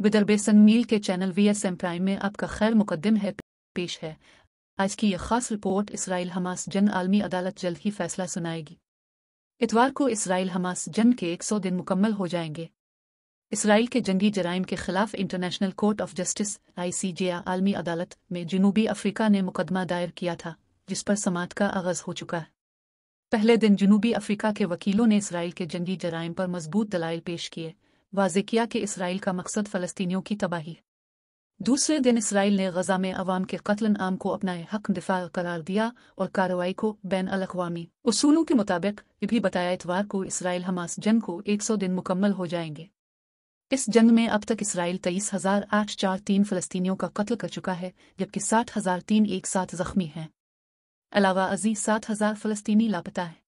बेसन मील के channel V S M prime में आपका खैर मुकदम है पेश है आज की यह खास रिपोर्ट इसराइल हमास जन आलमी अदालत जल्द ही फैसला सुनाएगी इतवार को इसराइल हमास जन के 100 दिन मुकम्मल हो जाएंगे इसराइल के जंगी जराइम के खिलाफ International Court of Justice ICJ आलमी अदालत में जनूबी अफ्रीका ने मुकदमा दायर किया था जिस पर समात का आगज हो चुका है पहले दिन जनूबी अफ्रीका के वकीलों ने इसराइल के जंगी जराइम पर मजबूत दलाइल पेश किए वाजे किया कि इसराइल का मकसद फलस्तियों की तबाही दूसरे दिन इसराइल ने गजा में अवाम के कत्ल आम को अपना हक दिफा करार दिया और कार्रवाई को बैन अलावामी उसूलों के मुताबिक ये भी बताया इतवार को इसराइल हमास जंग को 100 दिन मुकम्मल हो जाएंगे इस जंग में अब तक इसराइल तेईस हजार आठ चार तीन फलस्तियों का कत्ल कर चुका है जबकि साठ हजार तीन एक साथ जख्मी हैं अलावा अजी सात हजार फलस्तीनी लापता है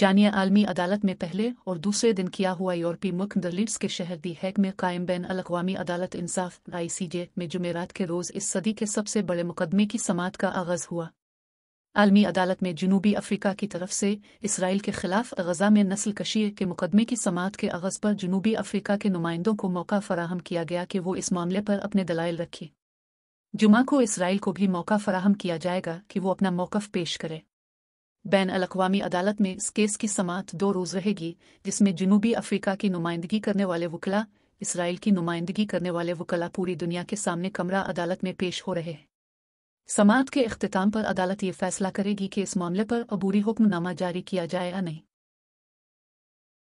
जानिया आलमी अदालत में पहले और दूसरे दिन किया हुआ यूरोपी मुख्य दलिट्स के शहर दी हैक में कायम बैन अलावामी अदालत इंसाफ आईसीजे में जुमेरात के रोज़ इस सदी के सबसे बड़े मुकदमे की समात का आगाज़ हुआ आलमी अदालत में जनूबी अफ्रीका की तरफ से इसराइल के खिलाफ गजा में नस्ल कशी के मुकदमे की समात के आगज पर जनूबी अफ्रीका के नुमाइंदों को मौका फराहम किया गया कि वो इस मामले पर अपने दलाइल रखें जुमा को इसराइल को भी मौका फराहम किया जाएगा कि वो अपना मौकफ़ पेश करे बैन अलाकवामी अदालत में इस केस की समात दो रोज़ रहेगी जिसमें जनूबी अफ्रीका की नुमाइंदगी करने वाले वकला इसराइल की नुमाइंदगी करने वाले वकला पूरी दुनिया के सामने कमरा अदालत में पेश हो रहे हैं समात के अख्ताम पर अदालत ये फैसला करेगी कि इस मामले पर अबूरी हुक्मनामा जारी किया जाए या नहीं